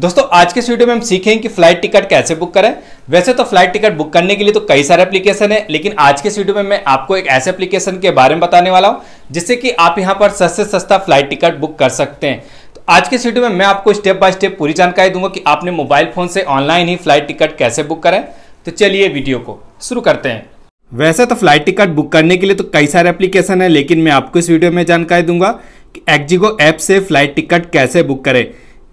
दोस्तों आज के इस वीडियो में हम सीखेंगे कि फ्लाइट टिकट कैसे बुक करें वैसे तो फ्लाइट टिकट बुक करने के लिए तो कई सारे एप्लीकेशन है लेकिन आज के इस वीडियो में मैं आपको एक ऐसे एप्लीकेशन के बारे में बताने वाला हूं जिससे कि आप यहां पर सस्ते सस्ता फ्लाइट टिकट बुक कर सकते हैं तो आज के इस वीडियो में मैं आपको स्टेप बाय स्टेप पूरी जानकारी दूंगा कि आपने मोबाइल फोन से ऑनलाइन ही फ्लाइट टिकट कैसे बुक करें तो चलिए वीडियो को शुरू करते हैं वैसे तो फ्लाइट टिकट बुक करने के लिए तो कई सारे एप्लीकेशन है लेकिन मैं आपको इस वीडियो में जानकारी दूंगा कि एक्जिगो ऐप से फ्लाइट टिकट कैसे बुक करें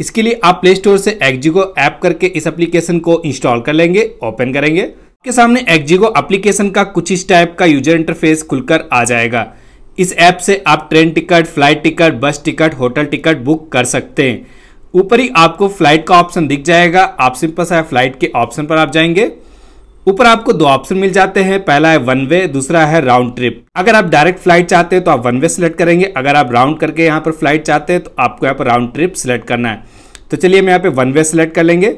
इसके लिए आप प्ले स्टोर से एक्जिगो ऐप करके इस एप्लीकेशन को इंस्टॉल कर लेंगे ओपन करेंगे के सामने एक्जिगो एप्लीकेशन का कुछ इस टाइप का यूजर इंटरफेस खुलकर आ जाएगा इस ऐप से आप train ticket flight ticket bus ticket hotel ticket book कर सकते हैं ऊपर ही आपको फ्लाइट का ऑप्शन दिख जाएगा आप सिंपल सा फ्लाइट के ऑप्शन पर आप जाएंगे ऊपर आपको दो ऑप्शन मिल जाते हैं पहला है वन वे दूसरा है राउंड ट्रिप अगर आप डायरेक्ट फ्लाइट चाहते हैं तो आप वन वे सिलेक्ट करेंगे अगर आप राउंड करके यहाँ पर फ्लाइट चाहते हैं तो आपको यहाँ पर राउंड ट्रिप सिलेक्ट करना है तो चलिए हम यहाँ पे वन वे सिलेक्ट कर लेंगे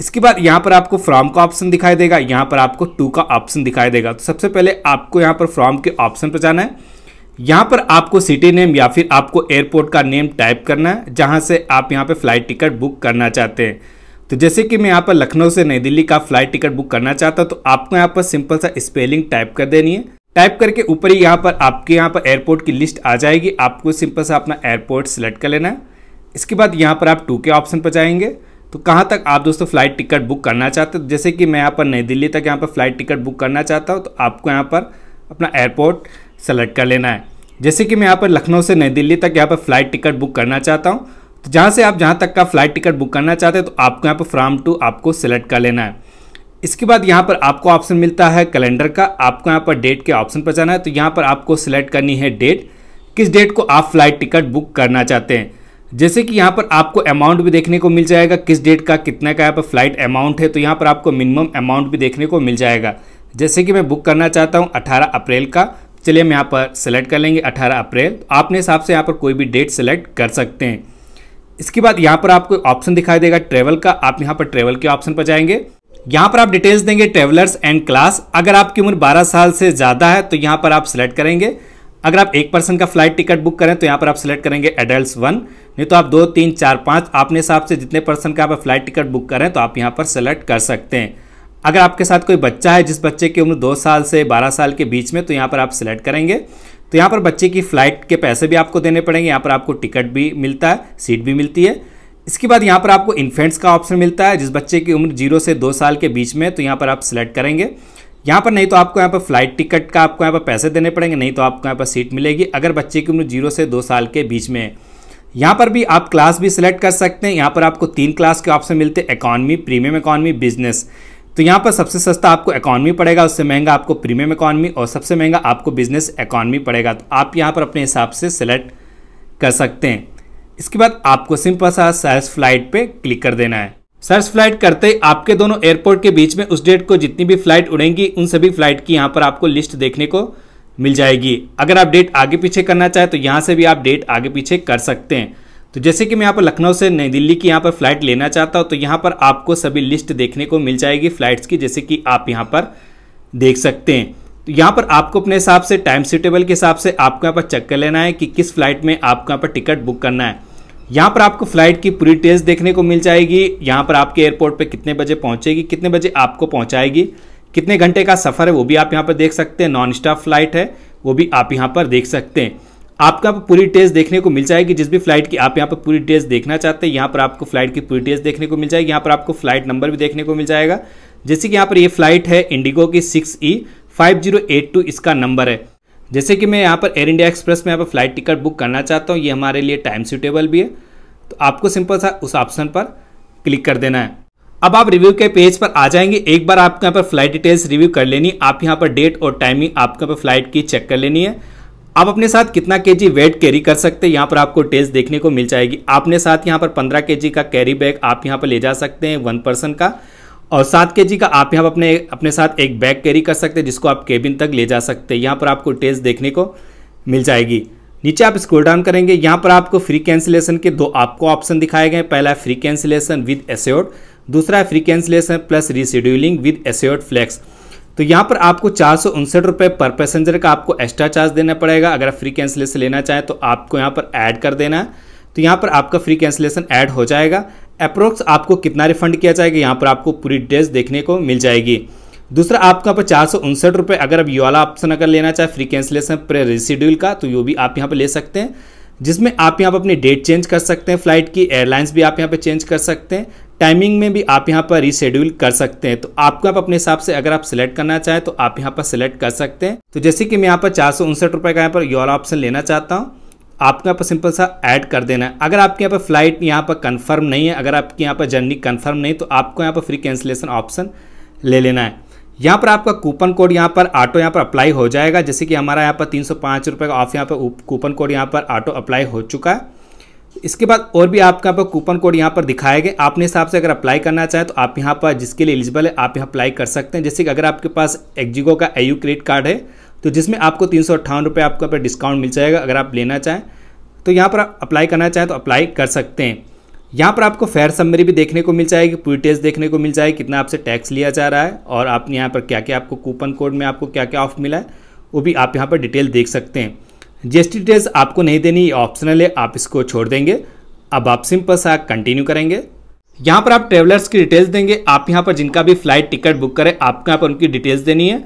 इसके बाद यहाँ पर आपको फ्रॉम का ऑप्शन दिखाई देगा यहाँ पर आपको टू का ऑप्शन दिखाई देगा तो सबसे पहले आपको यहाँ पर फ्रॉम के ऑप्शन पर जाना है यहाँ पर आपको सिटी नेम या फिर आपको एयरपोर्ट का नेम टाइप करना है जहाँ से आप यहाँ पर फ्लाइट टिकट बुक करना चाहते हैं तो जैसे कि मैं यहाँ पर लखनऊ से नई दिल्ली का फ्लाइट टिकट बुक करना चाहता हूँ तो आपको यहाँ पर सिंपल सा स्पेलिंग टाइप कर देनी है टाइप करके ऊपर ही यहाँ पर आपके यहाँ पर एयरपोर्ट की लिस्ट आ जाएगी आपको सिंपल सा अपना एयरपोर्ट सेलेक्ट कर लेना है इसके बाद यहाँ पर आप टू के ऑप्शन पर जाएंगे तो कहाँ तक आप दोस्तों फ्लाइट टिकट बुक करना चाहते हो जैसे कि मैं यहाँ पर नई दिल्ली तक यहाँ पर फ्लाइट टिकट बुक करना चाहता हूँ तो आपको यहाँ पर अपना एयरपोर्ट सेलेक्ट कर लेना है जैसे कि मैं यहाँ पर लखनऊ से नई दिल्ली तक यहाँ पर फ्लाइट टिकट बुक करना चाहता हूँ तो जहाँ से आप जहाँ तक का फ्लाइट टिकट बुक करना चाहते हैं तो आपको यहाँ पर फ्राम टू आपको सेलेक्ट कर लेना है इसके बाद यहाँ पर आपको ऑप्शन मिलता है कैलेंडर का आपको यहाँ पर डेट के ऑप्शन पर जाना है तो यहाँ पर आपको सिलेक्ट करनी है डेट किस डेट को आप फ्लाइट टिकट बुक करना चाहते हैं जैसे कि यहाँ पर आपको अमाउंट भी देखने को मिल जाएगा किस डेट का कितना का यहाँ पर फ्लाइट अमाउंट है तो यहाँ पर आपको मिनिमम अमाउंट भी देखने को मिल जाएगा जैसे कि मैं बुक करना चाहता हूँ अठारह अप्रैल का चलिए हम यहाँ पर सेलेक्ट कर लेंगे अठारह अप्रैल तो आपने हिसाब से यहाँ पर कोई भी डेट सेलेक्ट कर सकते हैं इसके बाद यहाँ पर आपको ऑप्शन दिखाई देगा ट्रेवल का आप यहाँ पर ट्रेवल के ऑप्शन पर जाएंगे यहाँ पर आप डिटेल्स देंगे ट्रेवलर्स एंड क्लास अगर आपकी उम्र बारह साल से ज़्यादा है तो यहाँ पर आप सिलेक्ट करेंगे अगर आप एक पर्सन का फ्लाइट टिकट बुक करें तो यहाँ पर आप सिलेक्ट करेंगे एडल्ट वन नहीं तो आप दो तीन चार पाँच अपने हिसाब से जितने पर्सन का आप फ्लाइट टिकट बुक करें तो आप यहाँ पर सेलेक्ट कर सकते हैं अगर आपके साथ कोई बच्चा है जिस बच्चे की उम्र दो साल से बारह साल के बीच में तो यहाँ पर आप सिलेक्ट करेंगे तो यहाँ पर बच्चे की फ़्लाइट के पैसे भी आपको देने पड़ेंगे यहाँ पर आपको टिकट भी मिलता है सीट भी मिलती है इसके बाद यहाँ पर आपको इन्फेंट्स का ऑप्शन मिलता है जिस बच्चे की उम्र जीरो से दो साल के बीच में तो यहाँ पर आप सिलेक्ट करेंगे यहाँ पर नहीं तो आपको यहाँ पर फ्लाइट टिकट का आपको यहाँ पर पैसे देने पड़ेंगे नहीं तो आपको यहाँ पर सीट मिलेगी अगर बच्चे की उम्र जीरो से दो साल के बीच में है यहाँ पर भी आप क्लास भी सिलेक्ट कर सकते हैं यहाँ पर आपको तीन क्लास के ऑप्शन मिलते हैं इकॉनमी प्रीमियम इकॉनमी बिजनेस तो यहाँ पर सबसे सस्ता आपको इकॉनमी पड़ेगा उससे महंगा आपको प्रीमियम इकॉनमी और सबसे महंगा आपको बिजनेस इकॉनमी पड़ेगा तो आप यहाँ पर अपने हिसाब से सिलेक्ट कर सकते हैं इसके बाद आपको सिंपल सा सर्च फ्लाइट पे क्लिक कर देना है सर्च फ्लाइट करते ही आपके दोनों एयरपोर्ट के बीच में उस डेट को जितनी भी फ्लाइट उड़ेंगी उन सभी फ्लाइट की यहाँ पर आपको लिस्ट देखने को मिल जाएगी अगर आप डेट आगे पीछे करना चाहें तो यहाँ से भी आप डेट आगे पीछे कर सकते हैं तो जैसे कि मैं यहाँ पर लखनऊ से नई दिल्ली की यहाँ पर फ्लाइट लेना चाहता हूँ तो यहाँ पर आपको सभी लिस्ट देखने को मिल जाएगी फ्लाइट्स की जैसे कि आप यहाँ पर देख सकते हैं तो यहाँ पर आपको अपने हिसाब से टाइम सूटेबल के हिसाब से आपको यहाँ पर चेक कर लेना है कि किस फ्लाइट में आपको यहाँ पर टिकट बुक करना है यहाँ पर आपको फ्लाइट की पूरी टेस्ट देखने को मिल जाएगी यहाँ पर आपके एयरपोर्ट पर कितने बजे पहुँचेगी कितने बजे आपको पहुँचाएगी कितने घंटे का सफ़र है वो भी आप यहाँ पर देख सकते हैं नॉन स्टॉप फ्लाइट है वो भी आप यहाँ पर देख सकते हैं आपका पूरी टेस्ट देखने को मिल जाएगी जिस भी फ्लाइट की आप यहाँ पर पूरी टेस्ट देखना चाहते हैं यहाँ पर आपको फ्लाइट की पूरी टेस्ट देखने को मिल जाएगी यहाँ पर आपको फ्लाइट नंबर भी देखने को मिल जाएगा जैसे कि यहाँ पर ये फ्लाइट है इंडिगो की six E five zero eight two इसका नंबर है जैसे कि मैं यहाँ पर एयर इंडिया एक्सप्रेस में यहाँ पर फ्लाइट टिकट बुक करना चाहता हूँ ये हमारे लिए टाइम सूटेबल भी है तो आपको सिंपल सा उस ऑप्शन पर क्लिक कर देना है अब आप रिव्यू के पेज पर आ जाएंगे एक बार आपको यहाँ पर फ्लाइट डिटेल्स रिव्यू कर लेनी आप यहाँ पर डेट और टाइमिंग आपके यहाँ पर फ्लाइट की चेक कर लेनी है आप अपने साथ कितना जी वेट कैरी कर सकते हैं यहाँ पर आपको टेस्ट देखने को मिल जाएगी आपने साथ यहाँ पर 15 जी का कैरी बैग आप यहाँ पर ले जा सकते हैं वन पर्सन का और सात के का आप यहाँ पर अपने अपने साथ एक बैग कैरी कर सकते हैं जिसको आप केबिन तक ले जा सकते हैं यहाँ पर आपको टेस्ट देखने को मिल जाएगी नीचे आप स्क्रॉल डाउन करेंगे यहाँ पर आपको फ्री कैंसिलेशन के दो आपको ऑप्शन दिखाए गए पहला है फ्री कैंसिलेशन विद एस्योर्ड दूसरा है free cancellation plus rescheduling with assured flex तो यहाँ पर आपको चार सौ उनसठ रुपये पर पैसेंजर का आपको एक्स्ट्रा चार्ज देना पड़ेगा अगर आप फ्री कैंसिलेशन लेना चाहें तो आपको यहाँ पर ऐड कर देना है तो यहाँ पर आपका फ्री कैंसिलेशन ऐड हो जाएगा अप्रोक्स आपको कितना रिफंड किया जाएगा यहाँ पर आपको पूरी डेज देखने को मिल जाएगी दूसरा आपका पर चार सौ उनसठ रुपये अगर आप ये वाला ऑप्शन अगर लेना चाहे फ्री कैंसिलेशन प्रे रिसिड्यूल का तो यो भी आप यहाँ पर ले सकते हैं जिसमें आप यहाँ पर अपनी डेट चेंज कर सकते हैं फ्लाइट की एयरलाइंस भी आप यहाँ पर चेंज कर सकते हैं टाइमिंग में भी आप यहाँ पर रिशेड्यूल कर सकते हैं तो आपको आप अपने हिसाब से अगर आप सिलेक्ट करना चाहें तो आप यहाँ पर सिलेक्ट कर सकते हैं तो जैसे कि मैं यहाँ पर चार सौ उनसठ रुपये का यहाँ पर योर ऑप्शन लेना चाहता हूँ आपको यहाँ पर सिंपल सा ऐड कर देना है अगर आपके यहाँ पर फ्लाइट यहाँ पर कन्फर्म नहीं है अगर आपके यहाँ पर जर्नी कन्फर्म नहीं तो आपको यहाँ पर फ्री कैंसिलेशन ऑप्शन ले लेना है यहाँ पर आपका कूपन कोड यहाँ पर ऑटो यहाँ पर अप्लाई हो जाएगा जैसे कि हमारा यहाँ पर तीन सौ का ऑफ यहाँ पर कूपन कोड यहाँ पर ऑटो अप्लाई हो चुका है इसके बाद और भी यहाँ पर कूपन कोड यहाँ पर दिखाए गए आपने हिसाब से अगर अप्लाई करना चाहें तो आप यहाँ पर जिसके लिए एलिजिबल है आप यहाँ अप्लाई कर सकते हैं जैसे कि अगर आपके पास एक्जिगो का यू क्रेडिट कार्ड है तो जिसमें आपको तीन सौ अट्ठावन रुपये आपको पर डिस्काउंट मिल जाएगा अगर आप लेना चाहें तो यहाँ पर आप अप्लाई करना चाहें तो अप्लाई कर सकते हैं यहाँ पर आपको फेयर समरी भी देखने को मिल जाएगी पूरी टेस्ट देखने को मिल जाएगी कितना आपसे टैक्स लिया जा रहा है और आप यहाँ पर क्या क्या आपको कूपन कोड में आपको क्या क्या ऑफ मिला है वो भी आप यहाँ पर डिटेल देख सकते हैं जीएसटी डिटेल्स आपको नहीं देनी ऑप्शनल है आप इसको छोड़ देंगे अब आप सिंपल सा कंटिन्यू करेंगे यहाँ पर आप ट्रेवलर्स की डिटेल्स देंगे आप यहाँ पर जिनका भी फ्लाइट टिकट बुक करें आपको यहाँ पर उनकी डिटेल्स देनी है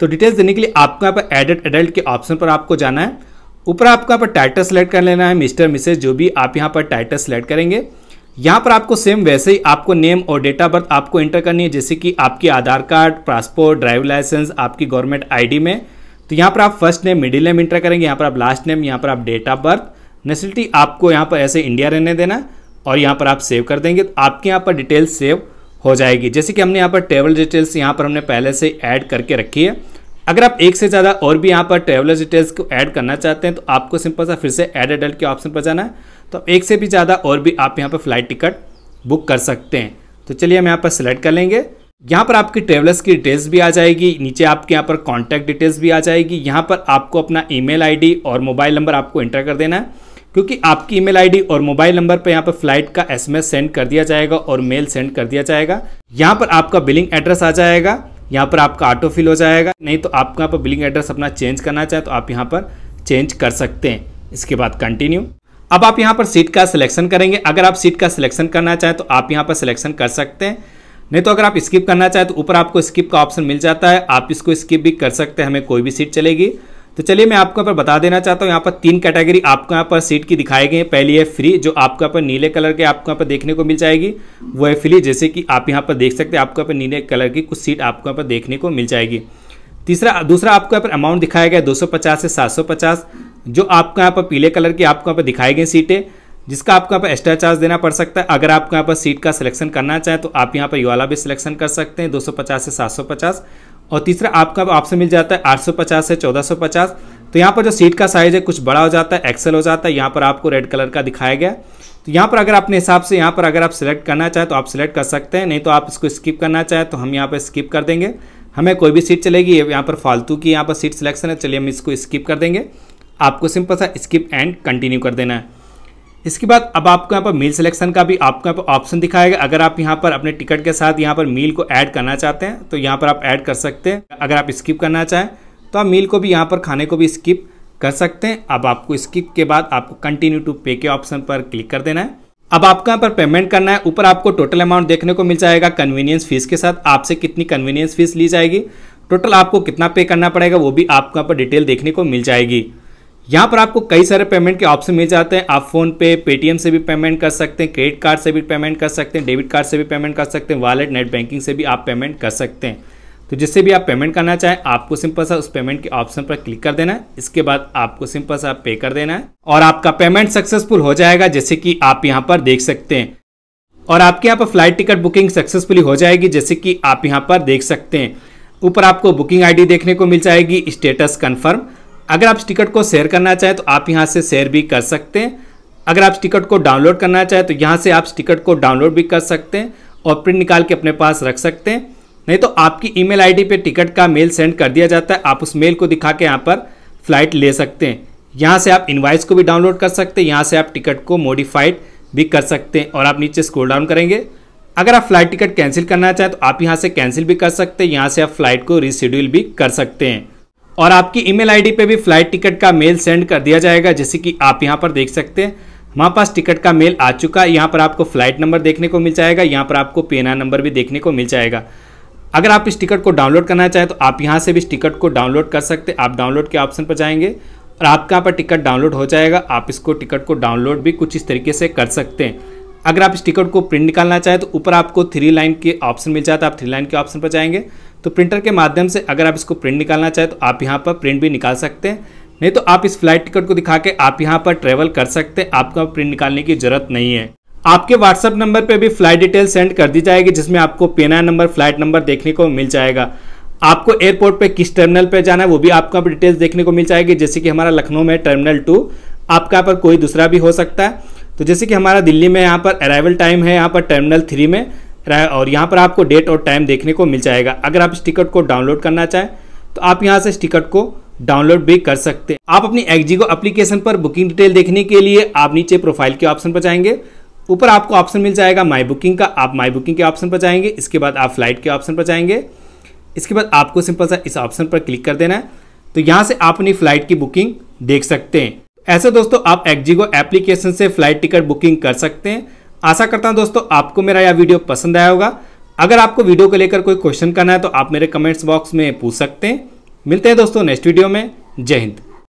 तो डिटेल्स देने के लिए आपको यहाँ पर एडेड एडल्ट के ऑप्शन पर आपको जाना है ऊपर आपको यहाँ पर टाइटल सेलेक्ट कर लेना है मिस्टर मिसेज जो भी आप यहाँ पर टाइटल सेलेक्ट करेंगे यहाँ पर आपको सेम वैसे ही आपको नेम और डेट ऑफ बर्थ आपको एंटर करनी है जैसे कि आपके Aadhaar card passport driving licence आपकी गवर्नमेंट आईडी में तो यहाँ पर आप first name middle name enter करेंगे यहाँ पर आप लास्ट नेम यहाँ पर आप डेट ऑफ बर्थ नेसिलिटी आपको यहाँ पर ऐसे इंडिया रहने देना और यहाँ पर आप सेव कर देंगे तो आपके यहाँ पर डिटेल्स सेव हो जाएगी जैसे कि हमने यहाँ पर ट्रेवल डिटेल्स यहाँ पर हमने पहले से ऐड करके रखी है अगर आप एक से ज़्यादा और भी यहाँ पर ट्रेवलर डिटेल्स को ऐड करना चाहते हैं तो आपको सिंपल सा फिर से ऐड एडल्ट के ऑप्शन पर जाना है तो एक से भी ज़्यादा और भी आप यहाँ पर फ्लाइट टिकट बुक कर सकते हैं तो चलिए हम यहाँ पर सिलेक्ट कर लेंगे यहाँ पर आपकी ट्रेवलर्स की डिटेल्स भी आ जाएगी नीचे आपके यहाँ पर कॉन्टैक्ट डिटेल्स भी आ जाएगी यहाँ पर आपको अपना ईमेल आईडी और मोबाइल नंबर आपको एंटर कर देना है क्योंकि आपकी ईमेल आईडी और मोबाइल नंबर पर यहाँ पर फ्लाइट का एसएमएस सेंड कर दिया जाएगा और मेल सेंड कर दिया जाएगा यहाँ पर आपका बिलिंग एड्रेस आ जाएगा यहाँ पर आपका ऑटो फिल हो जाएगा नहीं तो आपको यहाँ पर बिलिंग एड्रेस अपना चेंज करना चाहे तो आप यहाँ पर चेंज कर सकते हैं इसके बाद कंटिन्यू अब आप यहाँ पर सीट का सिलेक्शन करेंगे अगर आप सीट का सिलेक्शन करना चाहें तो आप यहाँ पर सिलेक्शन कर सकते हैं नहीं तो अगर आप स्किप करना चाहें तो ऊपर आपको स्किप का ऑप्शन मिल जाता है आप इसको स्किप भी कर सकते हैं हमें कोई भी सीट चलेगी तो चलिए मैं आपको यहाँ पर बता देना चाहता हूँ यहाँ पर तीन कैटेगरी आपको यहाँ पर सीट की दिखाई गई है पहली है फ्री जो आपको यहाँ पर नीले कलर के आपको यहाँ पर देखने को मिल जाएगी वो है फ्री जैसे कि आप यहाँ पर देख सकते हैं आपको यहाँ पर नीले कलर की कुछ सीट आपको यहाँ पर देखने को मिल जाएगी तीसरा दूसरा आपको यहाँ पर अमाउंट दिखाया गया दो से सात जो आपको यहाँ पर पीले कलर की आपको यहाँ पर दिखाई गई सीटें जिसका आपको यहाँ पर एक्स्ट्रा चार्ज देना पड़ सकता है अगर आपको यहाँ पर सीट का सिलेक्शन करना चाहें तो आप यहाँ पर ये वाला भी सिलेक्शन कर सकते हैं 250 से 750 और तीसरा आपका आपसे मिल जाता है 850 से 1450 तो यहाँ पर जो सीट का साइज है कुछ बड़ा हो जाता है एक्सेल हो जाता है यहाँ पर आपको रेड कलर का दिखाया गया तो यहाँ पर अगर अपने हिसाब से यहाँ पर अगर आप सिलेक्ट करना चाहें तो आप सिलेक्ट कर सकते हैं नहीं तो आप इसको स्किप करना चाहें तो हम यहाँ पर स्किप कर देंगे हमें कोई भी सीट चलेगी यहाँ पर फालतू की यहाँ पर सीट सिलेक्शन है चलिए हम इसको स्किप कर देंगे आपको सिंपल सा स्किप एंड कंटिन्यू कर देना है इसके बाद अब आपको यहाँ पर मील सिलेक्शन का भी आपको यहाँ पर ऑप्शन दिखाएगा अगर आप यहाँ पर अपने टिकट के साथ यहाँ पर मील को ऐड करना चाहते हैं तो यहाँ पर आप ऐड कर सकते हैं अगर आप स्किप करना चाहें तो आप मील को भी यहाँ पर खाने को भी स्किप कर सकते हैं अब आपको स्किप के बाद आपको कंटिन्यू टू पे के ऑप्शन पर क्लिक कर देना है अब आपको यहाँ पर पेमेंट करना है ऊपर आपको टोटल अमाउंट देखने को मिल जाएगा कन्वीनियंस फीस के साथ आपसे कितनी कन्वीनियंस फीस ली जाएगी टोटल आपको कितना पे करना पड़ेगा वो भी आपको यहाँ पर डिटेल देखने को मिल जाएगी यहाँ पर आपको कई सारे पेमेंट के ऑप्शन मिल जाते हैं आप फोन पे पेटीएम से भी पेमेंट कर सकते हैं क्रेडिट कार्ड से भी पेमेंट कर सकते हैं डेबिट कार्ड से भी पेमेंट कर सकते हैं वॉलेट नेट बैंकिंग से भी आप पेमेंट कर सकते हैं तो जिससे भी आप पेमेंट करना चाहें आपको सिंपल सा उस पेमेंट के ऑप्शन पर क्लिक कर देना है इसके बाद आपको सिंपल सा पे कर देना है और आपका पेमेंट सक्सेसफुल हो जाएगा जैसे कि आप यहाँ पर देख सकते हैं और आपके यहाँ पर फ्लाइट टिकट बुकिंग सक्सेसफुली हो जाएगी जैसे कि आप यहाँ पर देख सकते हैं ऊपर आपको बुकिंग आईडी देखने को मिल जाएगी स्टेटस कन्फर्म अगर आप इस टिकट को शेयर करना चाहें तो आप यहाँ से शेयर भी कर सकते हैं अगर आप इस टिकट को डाउनलोड करना चाहें तो यहाँ से आप इस टिकट को डाउनलोड भी कर सकते हैं और प्रिंट निकाल के अपने पास रख सकते हैं नहीं तो आपकी ईमेल आईडी पे टिकट का मेल सेंड कर दिया जाता है आप उस मेल को दिखा के यहाँ पर फ्लाइट ले सकते हैं यहाँ से आप इन्वाइस को भी डाउनलोड कर सकते हैं यहाँ से आप टिकट को मॉडिफाइड भी कर सकते हैं और आप नीचे स्क्रोल डाउन करेंगे अगर आप फ्लाइट टिकट कैंसिल करना चाहें तो आप यहाँ से कैंसिल भी कर सकते हैं यहाँ से आप फ्लाइट को रिशेड्यूल भी कर सकते हैं और आपकी ईमेल आईडी पे भी फ्लाइट टिकट का मेल सेंड कर दिया जाएगा जैसे कि आप यहाँ पर देख सकते हैं हमारे पास टिकट का मेल आ चुका है यहाँ पर आपको फ्लाइट नंबर देखने को मिल जाएगा यहाँ पर आपको पी नंबर भी देखने को मिल जाएगा अगर आप इस टिकट को डाउनलोड करना चाहें तो आप यहाँ से भी इस टिकट को डाउनलोड कर सकते हैं आप डाउनलोड के ऑप्शन पर जाएंगे और आपके यहाँ पर टिकट डाउनलोड हो जाएगा आप इसको टिकट को डाउनलोड भी कुछ इस तरीके से कर सकते हैं अगर आप इस टिकट को प्रिंट निकालना चाहें तो ऊपर आपको थ्री लाइन के ऑप्शन मिल जाता है आप थ्री लाइन के ऑप्शन पर जाएंगे तो प्रिंटर के माध्यम से अगर आप इसको प्रिंट निकालना चाहें तो आप यहाँ पर प्रिंट भी निकाल सकते हैं नहीं तो आप इस फ्लाइट टिकट को दिखा के आप यहाँ पर ट्रेवल कर सकते हैं आपको प्रिंट निकालने की जरूरत नहीं है आपके व्हाट्सअप नंबर पर भी फ्लाइट डिटेल सेंड कर दी जाएगी जिसमें आपको पेना नंबर फ्लाइट नंबर देखने को मिल जाएगा आपको एयरपोर्ट पे किस टर्मिनल पे जाना है वो भी आपको आप डिटेल्स देखने को मिल जाएगी जैसे कि हमारा लखनऊ में टर्मिनल टू आपका पर कोई दूसरा भी हो सकता है तो जैसे कि हमारा दिल्ली में यहाँ पर अराइवल टाइम है यहाँ पर टर्मिनल थ्री में और यहाँ पर आपको डेट और टाइम देखने को मिल जाएगा अगर आप इस टिकट को डाउनलोड करना चाहें तो आप यहाँ से इस टिकट को डाउनलोड भी कर सकते हैं आप अपनी एक्जीगो एप्लीकेशन पर बुकिंग डिटेल देखने के लिए आप नीचे प्रोफाइल के ऑप्शन पर जाएंगे ऊपर आपको ऑप्शन मिल जाएगा माई बुकिंग का आप माई बुकिंग के ऑप्शन पर जाएंगे इसके बाद आप फ्लाइट के ऑप्शन पर जाएंगे इसके बाद आपको सिंपल सा इस ऑप्शन पर क्लिक कर देना है तो यहाँ से आप अपनी फ्लाइट की बुकिंग देख सकते हैं ऐसे दोस्तों आप एक्जीगो एप्लीकेशन से फ्लाइट टिकट बुकिंग कर सकते हैं आशा करता हूं दोस्तों आपको मेरा यह वीडियो पसंद आया होगा अगर आपको वीडियो को लेकर कोई क्वेश्चन करना है तो आप मेरे कमेंट्स बॉक्स में पूछ सकते हैं मिलते हैं दोस्तों नेक्स्ट वीडियो में जय हिंद